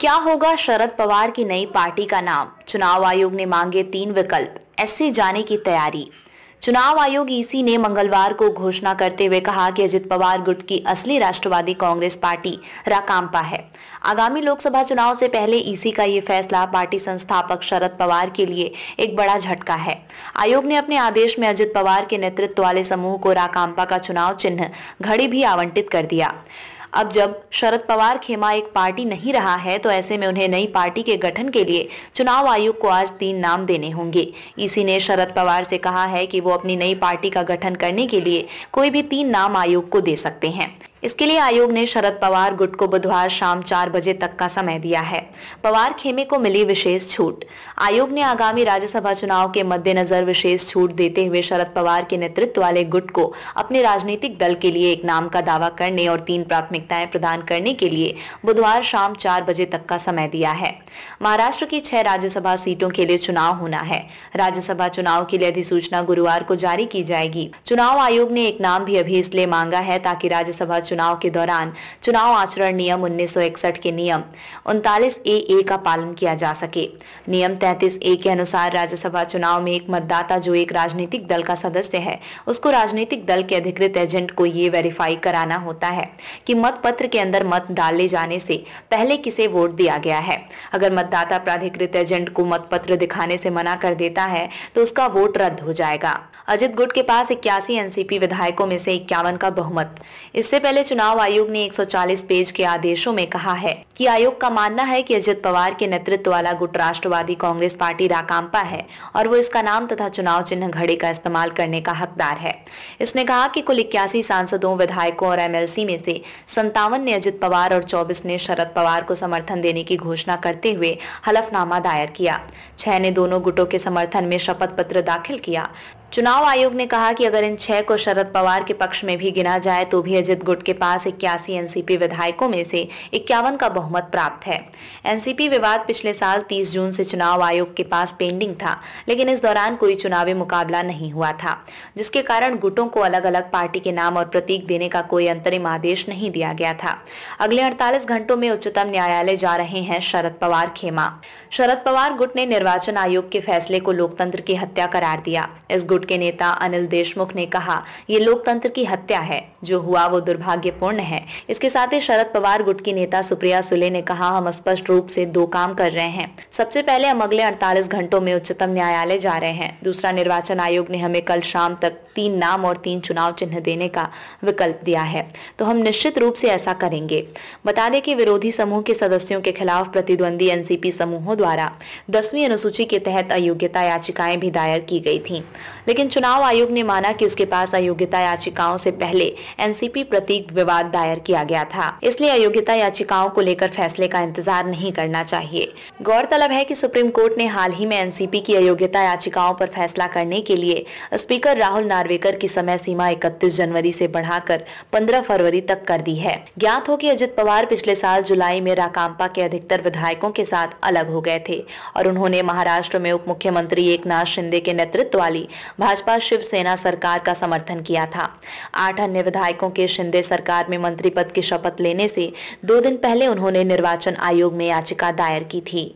क्या होगा शरद पवार की नई पार्टी का नाम चुनाव आयोग ने मांगे तीन विकल्प ऐसे जाने की तैयारी चुनाव आयोग ईसी ने मंगलवार को घोषणा करते हुए कहा कि अजित पवार गुट की असली राष्ट्रवादी कांग्रेस पार्टी राकांपा है आगामी लोकसभा चुनाव से पहले ईसी का ये फैसला पार्टी संस्थापक शरद पवार के लिए एक बड़ा झटका है आयोग ने अपने आदेश में अजित पवार के नेतृत्व वाले समूह को राकांपा का चुनाव चिन्ह घड़ी भी आवंटित कर दिया अब जब शरद पवार खेमा एक पार्टी नहीं रहा है तो ऐसे में उन्हें नई पार्टी के गठन के लिए चुनाव आयोग को आज तीन नाम देने होंगे इसी ने शरद पवार से कहा है कि वो अपनी नई पार्टी का गठन करने के लिए कोई भी तीन नाम आयोग को दे सकते हैं इसके लिए आयोग ने शरद पवार गुट को बुधवार शाम चार बजे तक का समय दिया है पवार खेमे को मिली विशेष छूट आयोग ने आगामी राज्यसभा चुनाव के मद्देनजर विशेष छूट देते हुए शरद पवार के नेतृत्व वाले गुट को अपने राजनीतिक दल के लिए एक नाम का दावा करने और तीन प्राथमिकताएं प्रदान करने के लिए बुधवार शाम चार बजे तक का समय दिया है महाराष्ट्र की छह राज्यसभा सीटों के लिए चुनाव होना है राज्यसभा चुनाव के लिए अधिसूचना गुरुवार को जारी की जाएगी चुनाव आयोग ने एक नाम भी अभी इसलिए मांगा है ताकि राज्यसभा चुनाव के दौरान चुनाव आचरण नियम उन्नीस के नियम उनतालीस ए ए का पालन किया जा सके नियम तैतीस ए के अनुसार राज्यसभा चुनाव में एक मतदाता जो एक राजनीतिक दल का सदस्य है उसको राजनीतिक दल के अधिकृत एजेंट को ये वेरीफाई कराना होता है कि पत्र के अंदर मत डाले जाने से पहले किसे वोट दिया गया है अगर मतदाता प्राधिकृत एजेंट को मत पत्र दिखाने से मना कर देता है तो उसका वोट रद्द हो जाएगा अजित गुट के पास इक्यासी एनसीपी विधायकों में से इक्यावन का बहुमत इससे पहले चुनाव आयोग ने 140 पेज के आदेशों में कहा है कि आयोग का मानना है कि अजित पवार के नेतृत्व वाला गुट राष्ट्रवादी कांग्रेस पार्टी राकांपा है और वो इसका नाम तथा चुनाव चिन्ह घड़े का इस्तेमाल करने का हकदार है इसने कहा कि कुल इक्यासी सांसदों विधायकों और एमएलसी में से संतावन ने अजित पवार और चौबीस ने शरद पवार को समर्थन देने की घोषणा करते हुए हलफनामा दायर किया छह ने दोनों गुटों के समर्थन में शपथ पत्र दाखिल किया चुनाव आयोग ने कहा कि अगर इन छह को शरद पवार के पक्ष में भी गिना जाए तो भी अजित गुट के पास इक्यासी एनसीपी विधायकों में से इक्यावन का बहुमत प्राप्त है एनसीपी विवाद पिछले साल 30 जून से चुनाव आयोग के पास पेंडिंग था लेकिन इस दौरान कोई चुनावी मुकाबला नहीं हुआ था जिसके कारण गुटों को अलग अलग पार्टी के नाम और प्रतीक देने का कोई अंतरिम आदेश नहीं दिया गया था अगले अड़तालीस घंटों में उच्चतम न्यायालय जा रहे हैं शरद पवार खेमा शरद पवार गुट ने निर्वाचन आयोग के फैसले को लोकतंत्र की हत्या करार दिया इस गुट गुट के नेता अनिल देशमुख ने कहा ये लोकतंत्र की हत्या है जो हुआ वो दुर्भाग्यपूर्ण है इसके साथ ही शरद पवार गुट की नेता सुप्रिया सुले ने कहा हम स्पष्ट रूप से दो काम कर रहे हैं सबसे पहले हम अगले अड़तालीस घंटों में उच्चतम न्यायालय जा रहे हैं दूसरा निर्वाचन आयोग ने हमें कल शाम तक तीन नाम और तीन चुनाव चिन्ह देने का विकल्प दिया है तो हम निश्चित रूप से ऐसा करेंगे बता दें कि विरोधी समूह के सदस्यों के खिलाफ प्रतिद्वंदी एनसीपी समूहों द्वारा दसवीं अनुसूची के तहत अयोग्यता याचिकाएं भी दायर की गई थी लेकिन चुनाव आयोग ने माना की उसके पास अयोग्यता याचिकाओं से पहले एनसीपी प्रतीक विवाद दायर किया गया था इसलिए अयोग्यता याचिकाओं को लेकर फैसले का इंतजार नहीं करना चाहिए गौरतलब है कि सुप्रीम कोर्ट ने हाल ही में एनसीपी की अयोग्यता याचिकाओं पर फैसला करने के लिए स्पीकर राहुल नार नार्वेकर की समय सीमा 31 जनवरी से बढ़ाकर 15 फरवरी तक कर दी है ज्ञात हो कि अजित पवार पिछले साल जुलाई में राकांपा के अधिकतर विधायकों के साथ अलग हो गए थे और उन्होंने महाराष्ट्र में उप मुख्यमंत्री एक शिंदे के नेतृत्व वाली भाजपा शिवसेना सरकार का समर्थन किया था आठ अन्य विधायकों के शिंदे सरकार में मंत्री पद की शपथ लेने से दो दिन पहले उन्होंने निर्वाचन आयोग में याचिका दायर की थी